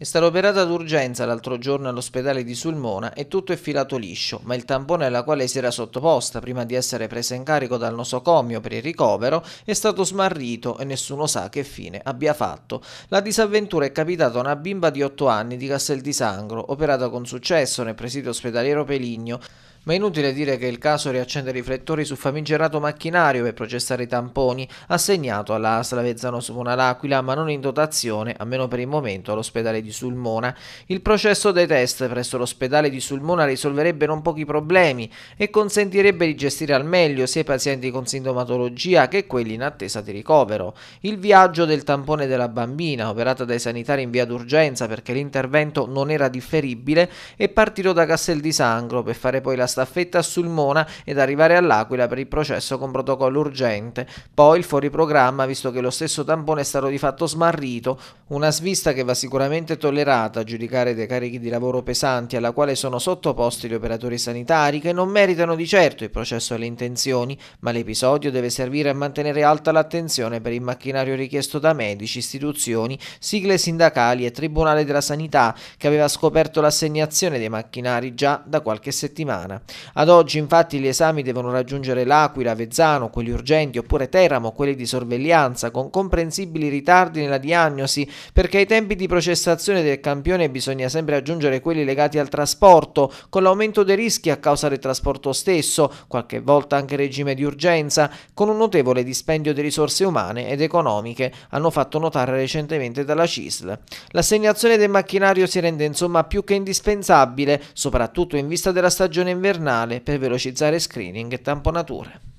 È stata operata d'urgenza l'altro giorno all'ospedale di Sulmona e tutto è filato liscio, ma il tampone alla quale si era sottoposta prima di essere presa in carico dal nosocomio per il ricovero è stato smarrito e nessuno sa che fine abbia fatto. La disavventura è capitata a una bimba di 8 anni di Castel di Sangro, operata con successo nel presidio ospedaliero Peligno, ma è inutile dire che il caso riaccende i riflettori sul famigerato macchinario per processare i tamponi assegnato alla ASL Vezzano Sulmona L'Aquila, ma non in dotazione, almeno per il momento, all'ospedale di di Sulmona. Il processo dei test presso l'ospedale di Sulmona risolverebbe non pochi problemi e consentirebbe di gestire al meglio sia i pazienti con sintomatologia che quelli in attesa di ricovero. Il viaggio del tampone della bambina, operata dai sanitari in via d'urgenza perché l'intervento non era differibile, è partito da Castel di Sangro per fare poi la staffetta a Sulmona ed arrivare all'Aquila per il processo con protocollo urgente. Poi il fuori programma, visto che lo stesso tampone è stato di fatto smarrito, una svista che va sicuramente tollerata a giudicare dei carichi di lavoro pesanti alla quale sono sottoposti gli operatori sanitari che non meritano di certo il processo alle intenzioni, ma l'episodio deve servire a mantenere alta l'attenzione per il macchinario richiesto da medici, istituzioni, sigle sindacali e Tribunale della Sanità che aveva scoperto l'assegnazione dei macchinari già da qualche settimana. Ad oggi infatti gli esami devono raggiungere l'Aquila, Vezzano, quelli urgenti oppure Teramo, quelli di sorveglianza, con comprensibili ritardi nella diagnosi perché i tempi di processazione definizione del campione bisogna sempre aggiungere quelli legati al trasporto, con l'aumento dei rischi a causa del trasporto stesso, qualche volta anche regime di urgenza, con un notevole dispendio di risorse umane ed economiche, hanno fatto notare recentemente dalla CISL. L'assegnazione del macchinario si rende insomma più che indispensabile, soprattutto in vista della stagione invernale, per velocizzare screening e tamponature.